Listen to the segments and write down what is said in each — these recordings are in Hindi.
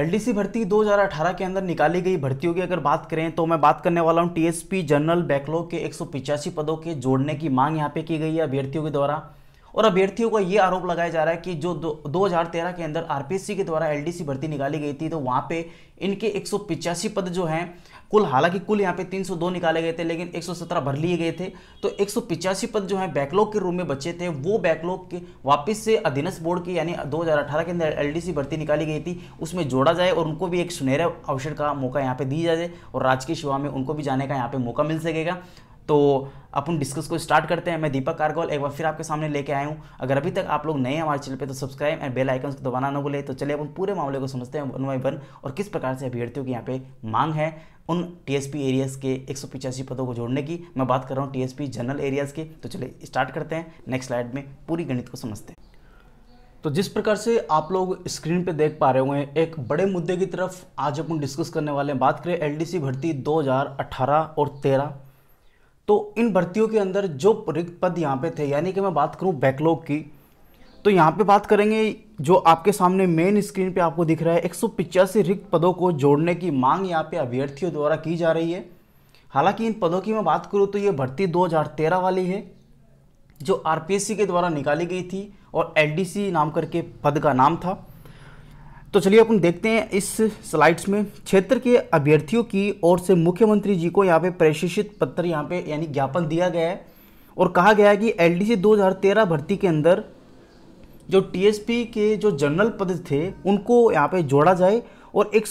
एलडीसी भर्ती 2018 के अंदर निकाली गई भर्तियों की अगर बात करें तो मैं बात करने वाला हूं टीएसपी जनरल बैकलॉग के एक पदों के जोड़ने की मांग यहां पे की गई है अभ्यर्थियों के द्वारा और अभ्यर्थियों का ये आरोप लगाया जा रहा है कि जो दो हजार के अंदर आर के द्वारा एल भर्ती निकाली गई थी तो वहाँ पे इनके एक पद जो हैं कुल हालांकि कुल यहाँ पे 302 निकाले गए थे लेकिन 117 भर लिए गए थे तो एक पद जो है बैकलॉग के रूम में बचे थे वो बैकलॉग के वापस से अधीनस्थ बोर्ड की यानी 2018 के अंदर एलडीसी भर्ती निकाली गई थी उसमें जोड़ा जाए और उनको भी एक सुनहरा अवसर का मौका यहाँ पे दिया जाए और राजकीय सेवा में उनको भी जाने का यहाँ पे मौका मिल सकेगा तो अपन डिस्कस को स्टार्ट करते हैं मैं दीपक कारगोल एक बार फिर आपके सामने लेके आया हूँ अगर अभी तक आप लोग नए हमारे चैनल पे तो सब्सक्राइब एंड बेल आइकन को दबाना ना भूले तो चलिए अपन पूरे मामले को समझते हैं वन बाई वन और किस प्रकार से अभ्यर्थियों की यहाँ पे मांग है उन टीएसपी एरियाज़ के एक पदों को जोड़ने की मैं बात कर रहा हूँ टीएसपी जनरल एरियाज़ की तो चलिए स्टार्ट करते हैं नेक्स्ट स्लाइड में पूरी गणित को समझते हैं तो जिस प्रकार से आप लोग स्क्रीन पे देख पा रहे हुए हैं एक बड़े मुद्दे की तरफ आज अपन डिस्कस करने वाले हैं बात करें एलडीसी भर्ती 2018 और 13 तो इन भर्तियों के अंदर जो रिक्त पद यहाँ पे थे यानी कि मैं बात करूँ बैकलॉग की तो यहाँ पे बात करेंगे जो आपके सामने मेन स्क्रीन पे आपको दिख रहा है एक रिक्त पदों को जोड़ने की मांग यहाँ पे अभ्यर्थियों द्वारा की जा रही है हालांकि इन पदों की मैं बात करूँ तो ये भर्ती 2013 वाली है जो आर के द्वारा निकाली गई थी और एल नाम करके पद का नाम था तो चलिए अपन देखते हैं इस स्लाइड्स में क्षेत्र के अभ्यर्थियों की ओर से मुख्यमंत्री जी को यहाँ पे प्रशिक्षित पत्र यहाँ पे यानी ज्ञापन दिया गया है और कहा गया है कि एलडीसी 2013 भर्ती के अंदर जो टीएसपी के जो जनरल पद थे उनको यहाँ पे जोड़ा जाए और एक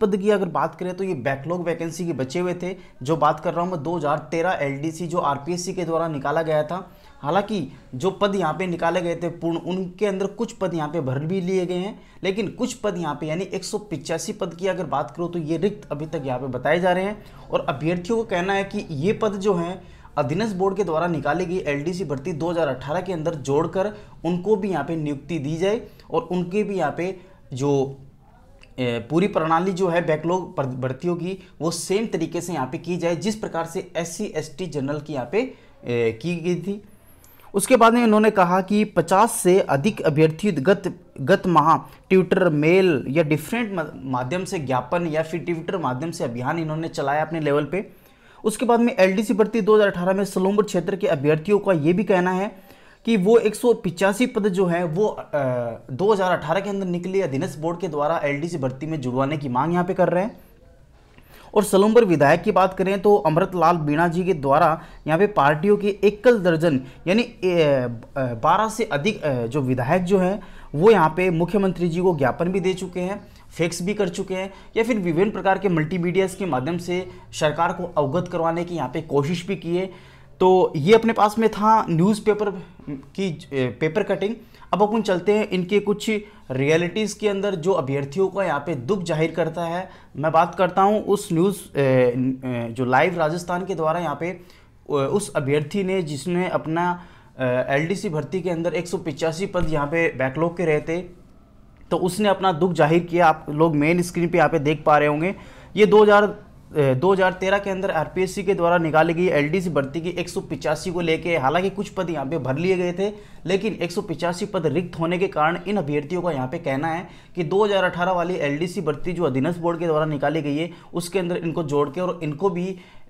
पद की अगर बात करें तो ये बैकलॉग वैकेंसी के बचे हुए थे जो बात कर रहा हूँ मैं 2013 हज़ार जो आर के द्वारा निकाला गया था हालांकि जो पद यहाँ पे निकाले गए थे पूर्ण उनके अंदर कुछ पद यहाँ पे भर भी लिए गए हैं लेकिन कुछ पद यहाँ पे यानी एक पद की अगर बात करो तो ये रिक्त अभी तक यहाँ पे बताए जा रहे हैं और अभ्यर्थियों का कहना है कि ये पद जो हैं अधीनस्थ बोर्ड के द्वारा निकाली गई एलडीसी भर्ती 2018 के अंदर जोड़कर उनको भी यहाँ पे नियुक्ति दी जाए और उनके भी यहाँ पे जो पूरी प्रणाली जो है बैकलॉग भर्तियों की वो सेम तरीके से यहाँ पे की जाए जिस प्रकार से S C S T general की यहाँ पे की गई थी उसके बाद में इन्होंने कहा कि 50 से अधिक अभ्यर्थी गत गत माह ट्विटर मेल या डिफरेंट माध्यम से ज्ञापन या फिर ट्विटर माध्यम से अभियान इन्होंने चलाया अपने लेवल पे उसके बाद में एलडीसी भर्ती 2018 में सलोमपुर क्षेत्र के अभ्यर्थियों का ये भी कहना है कि वो एक पद जो है वो आ, 2018 के अंदर निकले अधीनस्थ बोर्ड के द्वारा एलडीसी भर्ती में जुड़वाने की मांग यहाँ पे कर रहे हैं और सलूमपुर विधायक की बात करें तो अमृत लाल बीणा जी के द्वारा यहाँ पे पार्टियों के एकल दर्जन यानी बारह से अधिक जो विधायक जो हैं वो यहाँ पे मुख्यमंत्री जी को ज्ञापन भी दे चुके हैं फेक्स भी कर चुके हैं या फिर विभिन्न प्रकार के मल्टीमीडियाज़ के माध्यम से सरकार को अवगत करवाने की यहाँ पे कोशिश भी की है तो ये अपने पास में था न्यूज़पेपर की पेपर कटिंग अब अपन चलते हैं इनके कुछ रियलिटीज़ के अंदर जो अभ्यर्थियों का यहाँ पे दुख जाहिर करता है मैं बात करता हूँ उस न्यूज़ जो लाइव राजस्थान के द्वारा यहाँ पे उस अभ्यर्थी ने जिसने अपना एलडीसी भर्ती के अंदर एक पद यहाँ पे बैकलॉग के रहे थे तो उसने अपना दुख जाहिर किया आप लोग मेन स्क्रीन पे यहाँ पे देख पा रहे होंगे ये 2013 के अंदर आर के द्वारा निकाली गई एलडीसी भर्ती की एक को लेके हालांकि कुछ पद यहाँ पे भर लिए गए थे लेकिन एक पद रिक्त होने के कारण इन अभ्यर्थियों का यहाँ पे कहना है कि 2018 वाली एलडीसी भर्ती जो अधीनस्थ बोर्ड के द्वारा निकाली गई है उसके अंदर इनको जोड़ के और इनको भी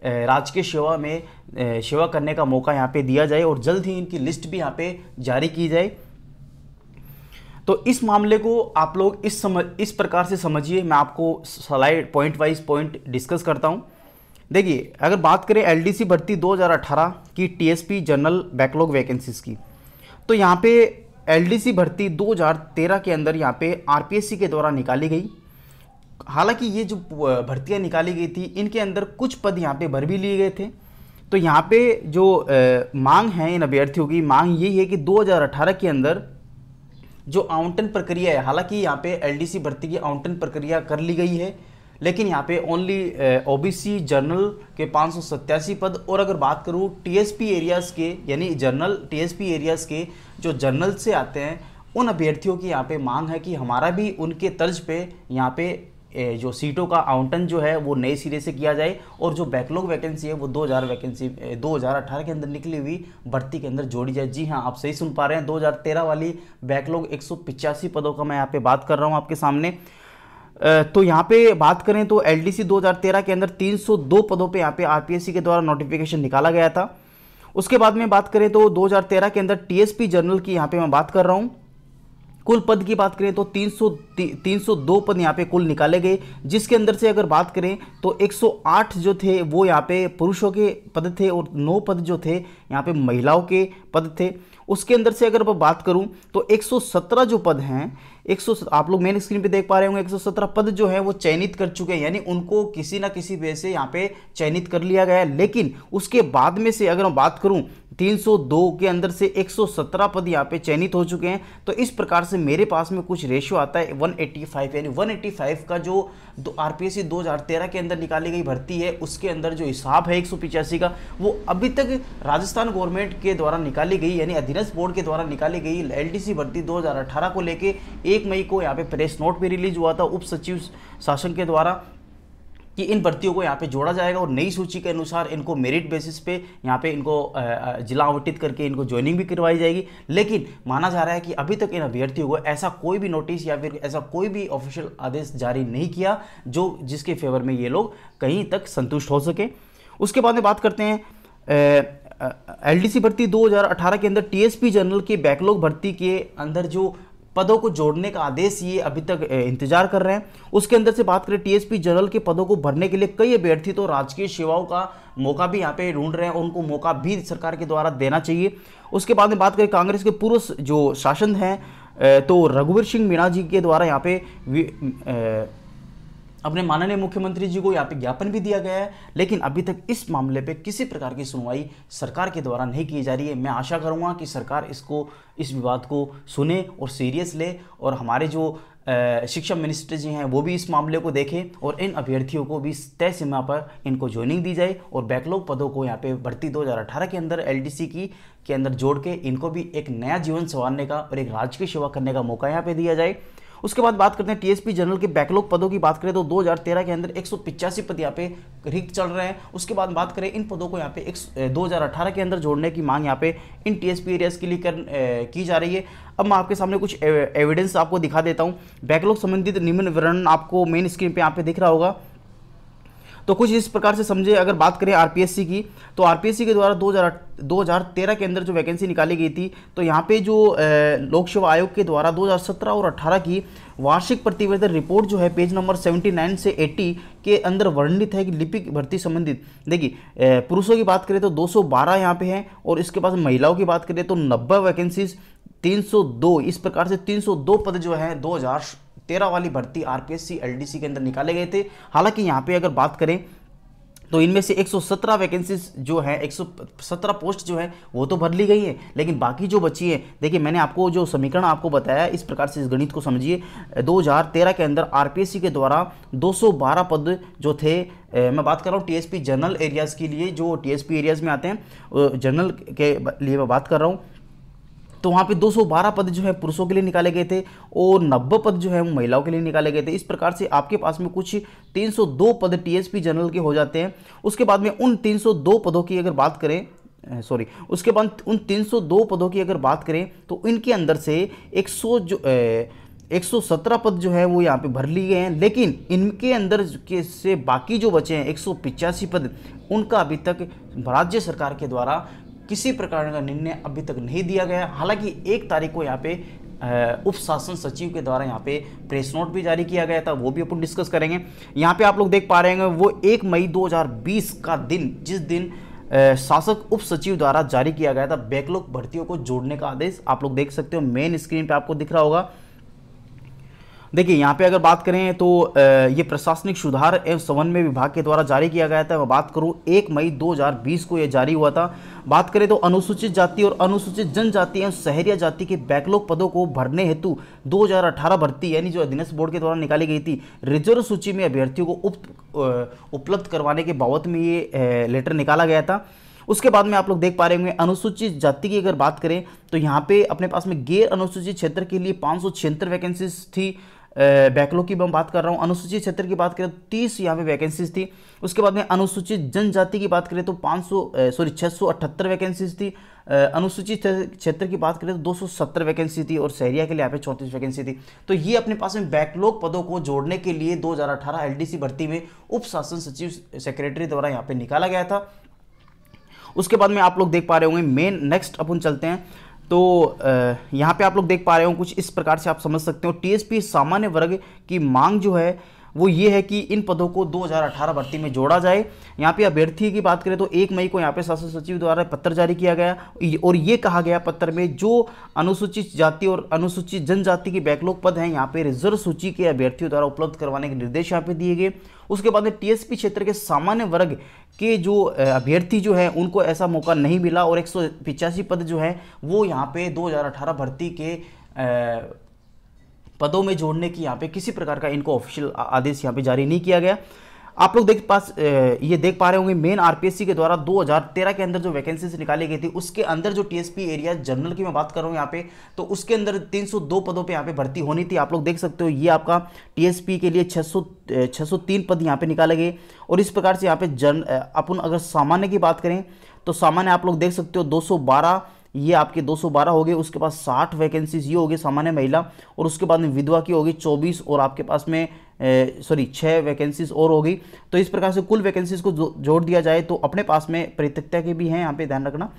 राजकीय सेवा में सेवा करने का मौका यहाँ पर दिया जाए और जल्द ही इनकी लिस्ट भी यहाँ पर जारी की जाए तो इस मामले को आप लोग इस समझ इस प्रकार से समझिए मैं आपको slide point wise point discuss करता हूँ देखिए अगर बात करें एलडीसी भर्ती 2018 की टीएसपी जनरल बैकलॉग वैकेंसीज़ की तो यहाँ पे एलडीसी भर्ती 2013 के अंदर यहाँ पे आरपीएससी के द्वारा निकाली गई हालांकि ये जो भर्तियाँ निकाली गई थी इनके अंदर कुछ पद यहाँ पे भर भी लिए गए थे तो यहाँ पे जो आ, मांग है इन अभ्यर्थियों की मांग यही है कि 2018 के अंदर जो आउंटन प्रक्रिया है हालांकि यहाँ पे एलडीसी भर्ती की आउंटन प्रक्रिया कर ली गई है लेकिन यहाँ पे ओनली ओबीसी जनरल के पाँच पद और अगर बात करूँ टीएसपी एरियाज़ के यानी जनरल टीएसपी एरियाज़ के जो जनरल से आते हैं उन अभ्यर्थियों की यहाँ पे मांग है कि हमारा भी उनके तर्ज पे यहाँ पे जो सीटों का आउंटन जो है वो नए सिरे से किया जाए और जो बैकलॉग वैकेंसी है वो 2000 वैकेंसी 2018 के अंदर निकली हुई भर्ती के अंदर जोड़ी जाए जी हाँ आप सही सुन पा रहे हैं 2013 वाली बैकलॉग एक पदों का मैं यहाँ पे बात कर रहा हूँ आपके सामने तो यहाँ पे बात करें तो एल 2013 के अंदर 302 पदों पे यहाँ पे आर के द्वारा नोटिफिकेशन निकाला गया था उसके बाद में बात करें तो 2013 के अंदर टी जनरल की यहाँ पे मैं बात कर रहा हूँ कुल पद की बात करें तो 300 302 पद यहाँ पे कुल निकाले गए जिसके अंदर से अगर बात करें तो 108 जो थे वो यहाँ पे पुरुषों के पद थे और 9 पद जो थे यहाँ पे महिलाओं के पद थे उसके अंदर से अगर मैं बात करूँ तो 117 जो पद हैं एक सौ आप लोग मेन स्क्रीन पे देख पा रहे होंगे 117 पद जो है वो चयनित कर चुके हैं यानी उनको किसी ना किसी वजह से यहाँ पे चयनित कर लिया गया है लेकिन उसके बाद में से अगर मैं बात करूँ 302 के अंदर से 117 पद यहाँ पे चयनित हो चुके हैं तो इस प्रकार से मेरे पास में कुछ रेशियो आता है 185 यानी 185 का जो आर पी एस के अंदर निकाली गई भर्ती है उसके अंदर जो हिसाब है एक का वो अभी तक राजस्थान गवर्नमेंट के द्वारा निकाली गई यानी अधीनस्थ बोर्ड के द्वारा निकाली गई एल भर्ती दो को लेकर एक एक मई को यहाँ पे प्रेस नोट भी रिलीज हुआ था उप सचिव शासन के द्वारा कि इन भर्तियों को यहाँ पे जोड़ा जाएगा और नई सूची के अनुसार इनको मेरिट बेसिस पे यहाँ पे इनको जिला आवंटित करके इनको ज्वाइनिंग भी करवाई जाएगी लेकिन माना जा रहा है कि अभी तक इन अभ्यर्थियों को ऐसा कोई भी नोटिस या फिर ऐसा कोई भी ऑफिशियल आदेश जारी नहीं किया जो जिसके फेवर में ये लोग कहीं तक संतुष्ट हो सके उसके बाद में बात करते हैं एल डी भर्ती 2018 के अंदर टीएसपी जनरल के बैकलॉग भर्ती के अंदर जो पदों को जोड़ने का आदेश ये अभी तक इंतजार कर रहे हैं उसके अंदर से बात करें टीएसपी जनरल के पदों को भरने के लिए कई अभ्यर्थी तो राजकीय सेवाओं का मौका भी यहाँ पे ढूंढ रहे हैं और उनको मौका भी सरकार के द्वारा देना चाहिए उसके बाद में बात करें कांग्रेस के पूर्व जो शासन हैं तो रघुवीर सिंह मीणा जी के द्वारा यहाँ पे अपने माननीय मुख्यमंत्री जी को यहाँ पे ज्ञापन भी दिया गया है लेकिन अभी तक इस मामले पे किसी प्रकार की सुनवाई सरकार के द्वारा नहीं की जा रही है मैं आशा करूँगा कि सरकार इसको इस विवाद को सुने और सीरियस ले और हमारे जो शिक्षा मिनिस्टर जी हैं वो भी इस मामले को देखें और इन अभ्यर्थियों को भी तय सीमा पर इनको ज्वाइनिंग दी जाए और बैकलॉग पदों को यहाँ पे भर्ती 2018 के अंदर एलटीसी की के अंदर जोड़ के इनको भी एक नया जीवन संवारने का और एक राज्य की सेवा करने का मौका यहाँ पे दिया जाए उसके बाद बात करते हैं टीएसपी जनरल के बैकलॉग पदों की बात करें तो 2013 के अंदर एक पद यहाँ पे रिक्त चल रहे हैं उसके बाद बात करें इन पदों को यहाँ पे एक 2018 के अंदर जोड़ने की मांग यहाँ पे इन टीएसपी एरियाज के लिए कर ए, की जा रही है अब मैं आपके सामने कुछ एविडेंस आपको दिखा देता हूँ बैकलॉग संबंधित निम्न विवरण आपको मेन स्क्रीन पर यहाँ पे दिख रहा होगा तो कुछ इस प्रकार से समझे अगर बात करें आरपीएससी की तो आरपीएससी के द्वारा 2000 2013 के अंदर जो वैकेंसी निकाली गई थी तो यहाँ पे जो लोक सेवा आयोग के द्वारा 2017 और 18 की वार्षिक प्रतिवेदन रिपोर्ट जो है पेज नंबर 79 से 80 के अंदर वर्णित है कि लिपिक भर्ती संबंधित देखिए पुरुषों की बात करें तो 212 यहाँ पे हैं और इसके पास महिलाओं की बात करें तो नब्बे वैकेंसीज 302 इस प्रकार से 302 पद जो है हज़ार तेरह वाली भर्ती आरपीएससी एलडीसी के अंदर निकाले गए थे हालांकि यहाँ पे अगर बात करें तो इनमें से 117 वैकेंसीज जो है 117 पोस्ट जो है वो तो भर ली गई है लेकिन बाकी जो बची है देखिए मैंने आपको जो समीकरण आपको बताया इस प्रकार से इस गणित को समझिए 2013 के अंदर आरपीएससी के द्वारा 212 पद जो थे ए, मैं बात कर रहा हूँ टीएसपी जनरल एरियाज़ के लिए जो टीएसपी एरियाज़ में आते हैं जनरल के लिए मैं बात कर रहा हूँ तो वहाँ पे 212 पद जो है पुरुषों के लिए निकाले गए थे और नब्बे पद जो है वो महिलाओं के लिए निकाले गए थे इस प्रकार से आपके पास में कुछ 302 पद टीएसपी जनरल के हो जाते हैं उसके बाद में उन 302 पदों की अगर बात करें सॉरी उसके बाद उन 302 पदों की अगर बात करें तो इनके अंदर से 100 जो ए, 117 पद जो है वो यहाँ पे भर लिए गए हैं लेकिन इनके अंदर के से बाकी जो बचे हैं एक पद उनका अभी तक राज्य सरकार के द्वारा किसी प्रकार का निर्णय अभी तक नहीं दिया गया हालांकि एक तारीख को यहाँ पे उप शासन सचिव के द्वारा यहाँ पे प्रेस नोट भी जारी किया गया था वो भी अपन डिस्कस करेंगे यहाँ पे आप लोग देख पा रहे हैं वो एक मई 2020 का दिन जिस दिन शासक उप सचिव द्वारा जारी किया गया था बैकलॉग भर्तियों को जोड़ने का आदेश आप लोग देख सकते हो मेन स्क्रीन पर आपको दिख रहा होगा देखिए यहाँ पे अगर बात करें तो ये प्रशासनिक सुधार एवं समन्वय विभाग के द्वारा जारी किया गया था मैं बात करूँ एक मई 2020 को ये जारी हुआ था बात करें तो अनुसूचित जाति और अनुसूचित जनजाति एवं शहरिया जाति के बैकलॉग पदों को भरने हेतु 2018 भर्ती यानी जो अधीनस्थ बोर्ड के द्वारा निकाली गई थी रिजर्व सूची में अभ्यर्थियों को उपलब्ध करवाने के बाबत में ये लेटर निकाला गया था उसके बाद में आप लोग देख पा रहे होंगे अनुसूचित जाति की अगर बात करें तो यहाँ पे अपने पास में गैर अनुसूचित क्षेत्र के लिए पाँच वैकेंसीज थी बैकलॉग की मैं बात कर रहा हूँ अनुसूचित क्षेत्र की बात करें तो तीस यहाँ पे वैकेंसीज थी उसके बाद में अनुसूचित जनजाति की बात करें तो पाँच सॉरी छः वैकेंसीज थी अनुसूचित क्षेत्र की बात करें तो 270 वैकेंसी थी और शहरिया के लिए यहाँ पे 34 वैकेंसी थी तो ये अपने पास में बैकलॉग पदों को जोड़ने के लिए 2018 एलडीसी भर्ती में उप शासन सचिव सेक्रेटरी द्वारा यहाँ पे निकाला गया था उसके बाद में आप लोग देख पा रहे होंगे मेन नेक्स्ट अपन चलते हैं तो यहाँ पे आप लोग देख पा रहे हो कुछ इस प्रकार से आप समझ सकते हो टीएसपी सामान्य वर्ग की मांग जो है वो ये है कि इन पदों को 2018 भर्ती में जोड़ा जाए यहाँ पे अभ्यर्थी की बात करें तो एक मई को यहाँ पे शासन सचिव द्वारा पत्र जारी किया गया और ये कहा गया पत्र में जो अनुसूचित जाति और अनुसूचित जनजाति के बैकलॉग पद हैं यहाँ पे रिजर्व सूची के अभ्यर्थियों द्वारा उपलब्ध करवाने के निर्देश यहाँ पे दिए गए उसके बाद में टीएसपी क्षेत्र के सामान्य वर्ग के जो अभ्यर्थी जो हैं उनको ऐसा मौका नहीं मिला और एक पद जो हैं वो यहाँ पे 2018 भर्ती के पदों में जोड़ने की यहाँ पे किसी प्रकार का इनको ऑफिशियल आदेश यहाँ पे जारी नहीं किया गया आप लोग देख पास ये देख पा रहे होंगे मेन आरपीएससी के द्वारा 2013 के अंदर जो वैकेंसीज निकाली गई थी उसके अंदर जो टीएसपी एरिया जनरल की मैं बात कर रहा हूँ यहाँ पे तो उसके अंदर 302 पदों पे यहाँ पे भर्ती होनी थी आप लोग देख सकते हो ये आपका टीएसपी के लिए 600 603 पद यहाँ पे निकाले गए और इस प्रकार से यहाँ पे जन अपन अगर सामान्य की बात करें तो सामान्य आप लोग देख सकते हो दो ये आपके 212 हो गए उसके पास 60 वैकेंसीज ये हो गए सामान्य महिला और उसके बाद में विधवा की होगी 24 और आपके पास में सॉरी छः वैकेंसीज और होगी तो इस प्रकार से कुल वैकेंसीज को जो, जोड़ दिया जाए तो अपने पास में परित्यक्ता के भी हैं यहाँ पे ध्यान रखना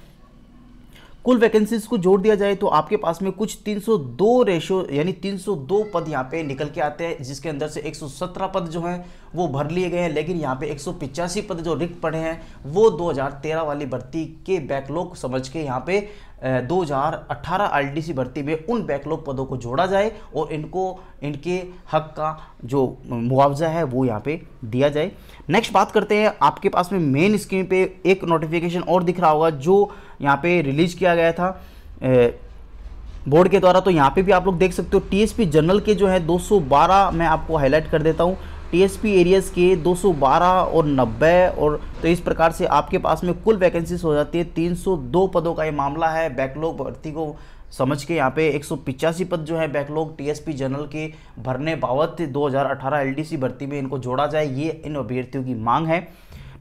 कुल वैकेंसीज को जोड़ दिया जाए तो आपके पास में कुछ 302 सौ रेशो यानी 302 पद यहाँ पे निकल के आते हैं जिसके अंदर से 117 पद जो हैं वो भर लिए गए हैं लेकिन यहाँ पे एक पद जो रिक्त पड़े हैं वो 2013 वाली भर्ती के बैकलॉग समझ के यहाँ पे 2018 सी भर्ती में उन बैकलॉग पदों को जोड़ा जाए और इनको इनके हक का जो मुआवजा है वो यहाँ पे दिया जाए नेक्स्ट बात करते हैं आपके पास में मेन स्क्रीन पे एक नोटिफिकेशन और दिख रहा होगा जो यहाँ पे रिलीज किया गया था ए, बोर्ड के द्वारा तो यहाँ पे भी आप लोग देख सकते हो टी जनरल के जो है दो मैं आपको हाईलाइट कर देता हूँ टीएसपी एरियाज़ के 212 और 90 और तो इस प्रकार से आपके पास में कुल वैकेंसीज हो जाती है 302 पदों का ये मामला है बैकलॉग भर्ती को समझ के यहाँ पे एक पद जो है बैकलॉग टीएसपी जनरल के भरने बाबत 2018 एलडीसी भर्ती में इनको जोड़ा जाए ये इन अभ्यर्थियों की मांग है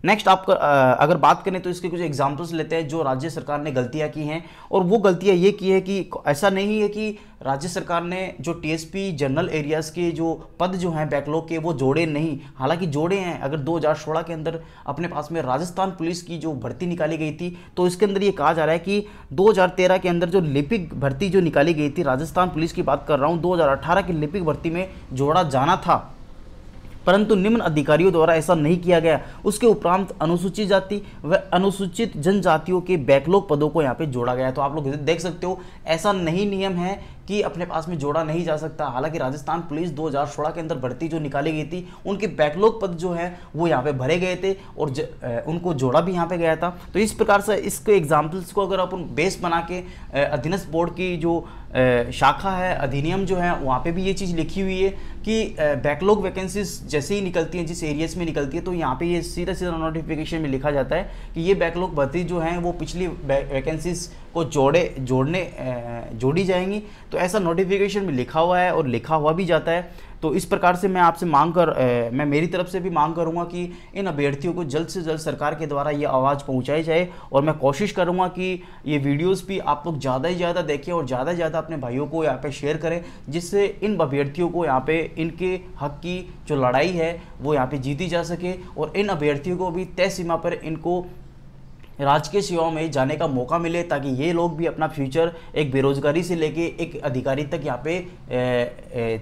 नेक्स्ट आप अगर बात करें तो इसके कुछ एग्जाम्पल्स लेते हैं जो राज्य सरकार ने गलतियाँ की हैं और वो गलतियाँ ये की है कि ऐसा नहीं है कि राज्य सरकार ने जो टीएसपी जनरल एरियाज़ के जो पद जो हैं बैकलॉग के वो जोड़े नहीं हालांकि जोड़े हैं अगर 2016 के अंदर अपने पास में राजस्थान पुलिस की जो भर्ती निकाली गई थी तो इसके अंदर ये कहा जा रहा है कि 2013 के अंदर जो लिपिक भर्ती जो निकाली गई थी राजस्थान पुलिस की बात कर रहा हूँ दो की लिपिक भर्ती में जोड़ा जाना था परंतु निम्न अधिकारियों द्वारा ऐसा नहीं किया गया उसके उपरांत अनुसूचित जाति व अनुसूचित जनजातियों के बैकलॉग पदों को यहाँ पे जोड़ा गया तो आप लोग देख सकते हो ऐसा नहीं नियम है कि अपने पास में जोड़ा नहीं जा सकता हालांकि राजस्थान पुलिस 2016 के अंदर भर्ती जो निकाली गई थी उनके बैकलॉग पद जो है वो यहाँ पे भरे गए थे और ज, ए, उनको जोड़ा भी यहाँ पे गया था तो इस प्रकार से इसके एग्जाम्पल्स को अगर अपन बेस बना के अधीनस्थ बोर्ड की जो शाखा है अधिनियम जो है वहाँ पे भी ये चीज़ लिखी हुई है कि बैकलॉग वैकेंसीज जैसे ही निकलती हैं जिस एरियाज में निकलती है तो यहाँ पे ये सीधा सीधा नोटिफिकेशन में लिखा जाता है कि ये बैकलॉग भर्ती जो हैं वो पिछली वैकेंसीज को जोड़े जोड़ने जोड़ी जाएंगी तो ऐसा नोटिफिकेशन में लिखा हुआ है और लिखा हुआ भी जाता है तो इस प्रकार से मैं आपसे मांग कर मैं मेरी तरफ से भी मांग करूँगा कि इन अभ्यर्थियों को जल्द से जल्द सरकार के द्वारा ये आवाज़ पहुँचाई जाए और मैं कोशिश करूँगा कि ये वीडियोज़ भी आप लोग ज़्यादा ही ज़्यादा देखें और ज़्यादा से ज़्यादा अपने भाइयों को यहाँ पर शेयर करें जिससे इन अभ्यर्थियों को यहाँ पर इनके हक की जो लड़ाई है वो यहाँ पर जीती जा सके और इन अभ्यर्थियों को भी तय सीमा पर इनको राजकीय सेवाओं में जाने का मौका मिले ताकि ये लोग भी अपना फ्यूचर एक बेरोज़गारी से लेके एक अधिकारी तक यहाँ पे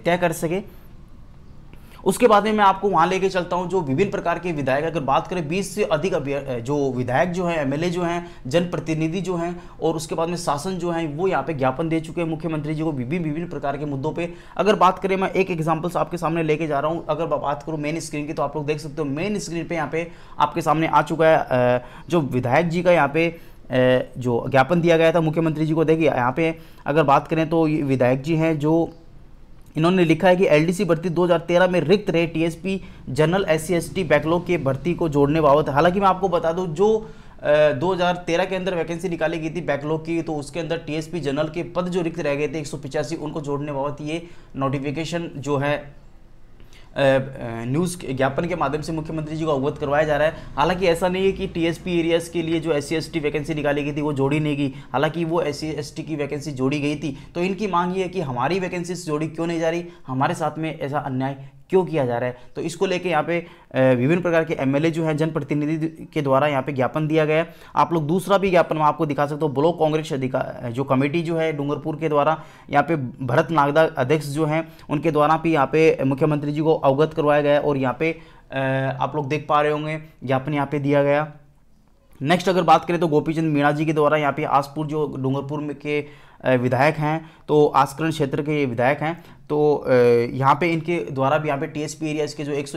तय कर सके उसके बाद में मैं आपको वहाँ लेके चलता हूँ जो विभिन्न प्रकार के विधायक अगर बात करें बीस से अधिक जो विधायक जो हैं एमएलए जो हैं जनप्रतिनिधि जो हैं और उसके बाद में शासन जो है वो यहाँ पे ज्ञापन दे चुके हैं मुख्यमंत्री जी को विभिन्न विभिन्न प्रकार के मुद्दों पर अगर बात करें मैं एक एग्जाम्पल्स आपके सामने लेके जा रहा हूँ अगर बात करूँ मेन स्क्रीन की तो आप लोग देख सकते हो मेन स्क्रीन पर यहाँ पे आपके सामने आ चुका है जो विधायक जी का यहाँ पे जो ज्ञापन दिया गया था मुख्यमंत्री जी को देखिए यहाँ पे अगर बात करें तो ये विधायक जी हैं जो इन्होंने लिखा है कि एलडीसी भर्ती 2013 में रिक्त रहे TSP general S C backlog के भर्ती को जोड़ने बाबत हालांकि मैं आपको बता दूं जो दो हज़ार तेरह के अंदर वैकेंसी निकाली गई थी बैकलॉग की तो उसके अंदर टीएसपी जनरल के पद जो रिक्त रह गए थे एक उनको जोड़ने बाबत ये नोटिफिकेशन जो है न्यूज़ ज्ञापन के माध्यम से मुख्यमंत्री जी को अवगत करवाया जा रहा है हालांकि ऐसा नहीं है कि टीएसपी एरियाज़ के लिए जो एस सी वैकेंसी निकाली गई थी वो जोड़ी नहीं गई हालांकि वो एस सी की वैकेंसी जोड़ी गई थी तो इनकी मांग ये है कि हमारी वैकेंसीज जोड़ी क्यों नहीं जा रही हमारे साथ में ऐसा अन्याय क्यों किया जा रहा है तो इसको लेके यहाँ पे विभिन्न प्रकार के एमएलए जो हैं जनप्रतिनिधि के द्वारा यहाँ पे ज्ञापन दिया गया है आप लोग दूसरा भी ज्ञापन मैं आपको दिखा सकता हूँ ब्लॉक कांग्रेस जो कमेटी जो है डूंगरपुर के द्वारा यहाँ पे भरत नागदा अध्यक्ष जो हैं उनके द्वारा भी यहाँ पे मुख्यमंत्री जी को अवगत करवाया गया और यहाँ पे आप लोग देख पा रहे होंगे ज्ञापन यहाँ पे दिया गया नेक्स्ट अगर बात करें तो गोपीचंद मीणा जी के द्वारा यहाँ पे आसपुर जो डूंगरपुर में के विधायक हैं तो आसकरण क्षेत्र के ये विधायक हैं तो यहाँ पे इनके द्वारा भी यहाँ पे टी एरियाज के जो एक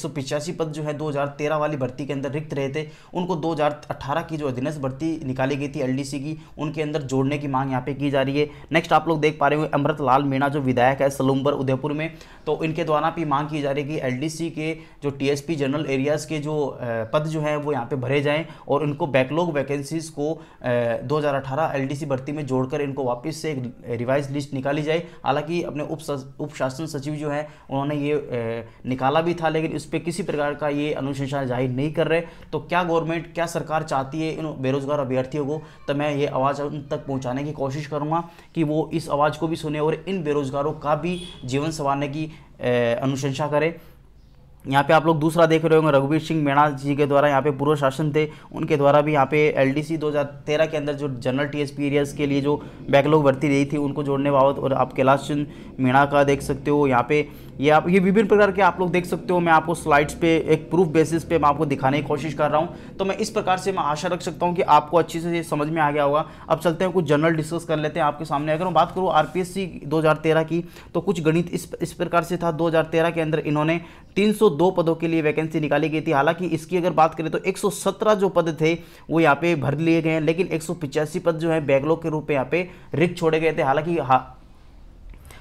सौ इक्यासी पद जो है 2013 वाली भर्ती के अंदर रिक्त रहे थे उनको 2018 की जो अधीनस्थ भर्ती निकाली गई थी एलडीसी की उनके अंदर जोड़ने की मांग यहाँ पे की जा रही है नेक्स्ट आप लोग देख पा रहे हो अमृत लाल मीणा जो विधायक है सलूम्बर उदयपुर में तो इनके द्वारा भी मांग की जा रही है कि एल के जो टी जनरल एरियाज़ के जो पद जो हैं वो यहाँ पर भरे जाएँ और इनको बैकलॉग वैकेंसीज़ को दो हज़ार भर्ती में जोड़कर इनको वापस से एक रिवाइज लिस्ट निकाली जाए हालाँकि अपने उप उपशासन सचिव जो हैं उन्होंने ये निकाला भी था लेकिन इस पर किसी प्रकार का ये अनुशंसा जाहिर नहीं कर रहे तो क्या गवर्नमेंट क्या सरकार चाहती है इन बेरोजगार अभ्यर्थियों को तो मैं ये आवाज़ उन तक पहुँचाने की कोशिश करूँगा कि वो इस आवाज़ को भी सुने और इन बेरोजगारों का भी जीवन संवारने की अनुशंसा करें यहाँ पे आप लोग दूसरा देख रहे होंगे रघुवीर सिंह मीणा जी के द्वारा यहाँ पे पूर्व शासन थे उनके द्वारा भी यहाँ पे एलडीसी 2013 के अंदर जो जनरल टीएसपी एरियाज के लिए जो बैकलॉग भर्ती रही थी उनको जोड़ने बाबत और आप कैलाश चंद मीणा का देख सकते हो यहाँ पे ये आप ये विभिन्न प्रकार के आप लोग देख सकते हो मैं आपको स्लाइड्स पे एक प्रूफ बेसिस पे मैं आपको दिखाने की कोशिश कर रहा हूँ तो मैं इस प्रकार से मैं आशा रख सकता हूँ कि आपको अच्छे से समझ में आ गया होगा अब चलते हैं कुछ जनरल डिस्कस कर लेते हैं आपके सामने अगर मैं बात करूँ आर पी की तो कुछ गणित इस इस प्रकार से था दो के अंदर इन्होंने तीन सौ दो पदों के लिए वैकेंसी निकाली गई थी हालांकि इसकी अगर बात करें तो 117 जो पद थे वो यहाँ पे भर लिए गए हैं लेकिन एक पद जो है बैकलॉग के रूप में यहाँ पे रिक्त छोड़े गए थे हालांकि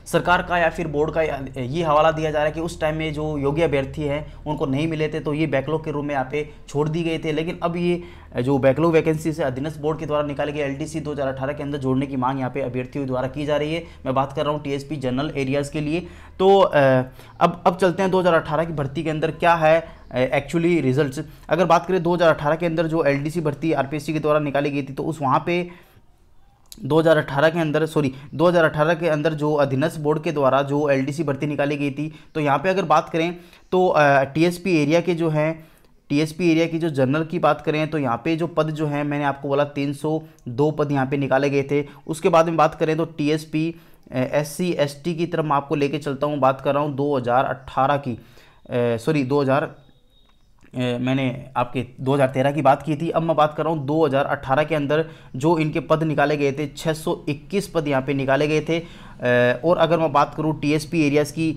सरकार का या फिर बोर्ड का ये हवाला दिया जा रहा है कि उस टाइम में जो योग्य अभ्यर्थी हैं उनको नहीं मिले थे तो ये बैकलॉग के रूप में यहाँ पे छोड़ दी गए थे लेकिन अब ये जो बैकलॉग वैकेंसी से अधीनस्थ बोर्ड के द्वारा निकाली गई एल टी के अंदर जोड़ने की मांग यहाँ पे अभ्यर्थियों द्वारा की जा रही है मैं बात कर रहा हूँ टी जनरल एरियाज़ के लिए तो अब अब चलते हैं दो की भर्ती के अंदर क्या है एक्चुअली रिजल्ट्स अगर बात करें 2018 के अंदर जो एलडीसी भर्ती आरपीएससी के द्वारा निकाली गई थी तो उस वहाँ पे 2018 के अंदर सॉरी 2018 के अंदर जो अधीनस्थ बोर्ड के द्वारा जो एलडीसी भर्ती निकाली गई थी तो यहाँ पे अगर बात करें तो टीएसपी एरिया के जो हैं टीएसपी एरिया की जो जनरल की बात करें तो यहाँ पे जो पद जो हैं मैंने आपको बोला 302 पद यहाँ पे निकाले गए थे उसके बाद में बात करें तो टीएसपी एससी एसटी की तरफ मैं आपको लेके चलता हूँ बात कर रहा हूँ दो की सॉरी दो मैंने आपके 2013 की बात की थी अब मैं बात कर रहा हूँ 2018 के अंदर जो इनके पद निकाले गए थे 621 पद यहाँ पे निकाले गए थे और अगर मैं बात करूँ टीएसपी एरियाज़ की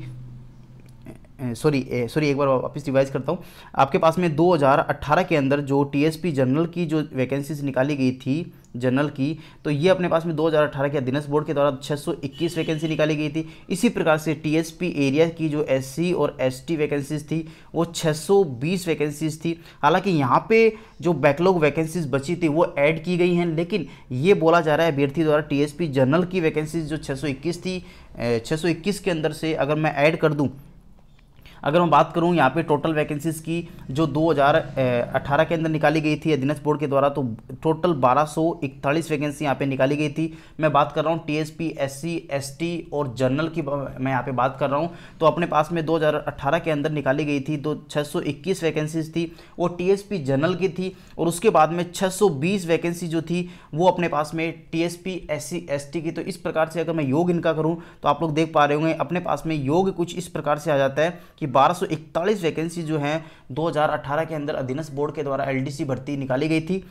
सॉरी सॉरी एक बार वापस रिवाइज करता हूँ आपके पास में 2018 के अंदर जो टीएसपी जनरल की जो वैकेंसीज निकाली गई थी जनरल की तो ये अपने पास में 2018 के अधीनस्थ बोर्ड के द्वारा 621 वैकेंसी निकाली गई थी इसी प्रकार से टीएसपी एरिया की जो एससी और एसटी वैकेंसीज थी वो 620 वैकेंसीज थी हालांकि यहाँ पे जो बैकलॉग वैकेंसीज बची थी वो ऐड की गई हैं लेकिन ये बोला जा रहा है अभ्यर्थी द्वारा टी जनरल की वैकेंसीज जो छः थी छः के अंदर से अगर मैं ऐड कर दूँ अगर मैं बात करूँ यहाँ पे टोटल वैकेंसीज की जो 2018 के अंदर निकाली गई थी अधीनस्थ बोर्ड के द्वारा तो टोटल 1241 वैकेंसी यहाँ पे निकाली गई थी मैं बात कर रहा हूँ T S P S C S T और जनरल की मैं यहाँ पे बात कर रहा हूँ तो अपने पास में 2018 के अंदर निकाली गई थी तो छः वैकेंसीज थी वो टी एस पी जनरल की थी और उसके बाद में छः वैकेंसी जो थी वो अपने पास में T S P S C S T की तो इस प्रकार से अगर मैं योग इनका करूँ तो आप लोग देख पा रहे होंगे अपने पास में योग कुछ इस प्रकार से आ जाता है कि 1241 वैकेंसी जो हैं 2018 के अंदर अधीनस्थ बोर्ड के द्वारा एलडीसी भर्ती निकाली गई थी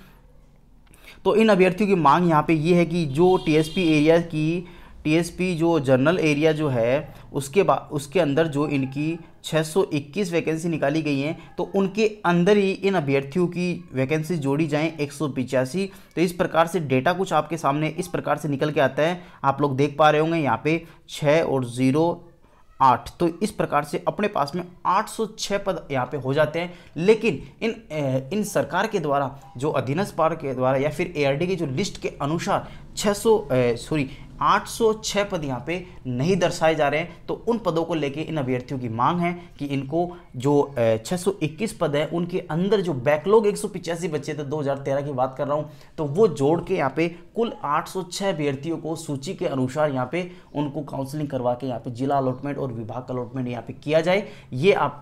तो इन अभ्यर्थियों की मांग यहाँ पे ये है कि जो टीएसपी एरिया की टीएसपी जो जनरल एरिया जो है उसके बाद उसके अंदर जो इनकी 621 वैकेंसी निकाली गई हैं तो उनके अंदर ही इन अभ्यर्थियों की वैकेंसी जोड़ी जाएं एक तो इस प्रकार से डेटा कुछ आपके सामने इस प्रकार से निकल के आता है आप लोग देख पा रहे होंगे यहाँ पे 6 और आठ तो इस प्रकार से अपने पास में 806 पद यहाँ पे हो जाते हैं लेकिन इन इन सरकार के द्वारा जो अधीनस्थ पार के द्वारा या फिर एआरडी की जो लिस्ट के अनुसार 600 सॉरी 806 पद यहाँ पे नहीं दर्शाए जा रहे हैं तो उन पदों को लेके इन अभ्यर्थियों की मांग है कि इनको जो 621 पद है उनके अंदर जो बैकलॉग एक बच्चे थे 2013 की बात कर रहा हूँ तो वो जोड़ के यहाँ पे कुल 806 अभ्यर्थियों को सूची के अनुसार यहाँ पे उनको काउंसलिंग करवा के यहाँ पे जिला अलॉटमेंट और विभाग अलॉटमेंट यहाँ पे किया जाए ये आप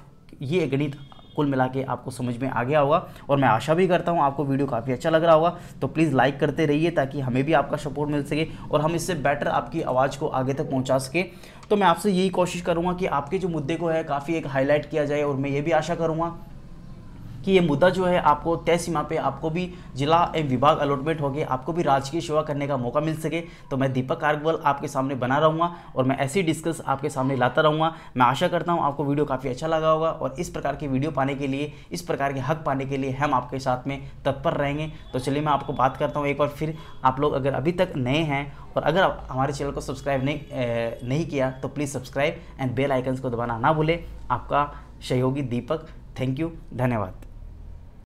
ये गणित कुल मिला के आपको समझ में आ गया होगा और मैं आशा भी करता हूँ आपको वीडियो काफ़ी अच्छा लग रहा होगा तो प्लीज़ लाइक करते रहिए ताकि हमें भी आपका सपोर्ट मिल सके और हम इससे बेटर आपकी आवाज़ को आगे तक पहुँचा सके तो मैं आपसे यही कोशिश करूँगा कि आपके जो मुद्दे को है काफ़ी एक हाईलाइट किया जाए और मैं ये भी आशा करूँगा कि ये मुद्दा जो है आपको तय सीमा पे आपको भी जिला एवं विभाग अलॉटमेंट हो गए आपको भी राजकीय सेवा करने का मौका मिल सके तो मैं दीपक कार्गवल आपके सामने बना रहूँगा और मैं ऐसी डिस्कस आपके सामने लाता रहूँगा मैं आशा करता हूँ आपको वीडियो काफ़ी अच्छा लगा होगा और इस प्रकार की वीडियो पाने के लिए इस प्रकार के हक पाने के लिए हम आपके साथ में तत्पर रहेंगे तो चलिए मैं आपको बात करता हूँ एक बार फिर आप लोग अगर अभी तक नए हैं और अगर आप हमारे चैनल को सब्सक्राइब नहीं नहीं किया तो please subscribe and bell icons को दबाना ना भूलें आपका सहयोगी दीपक थैंक यू धन्यवाद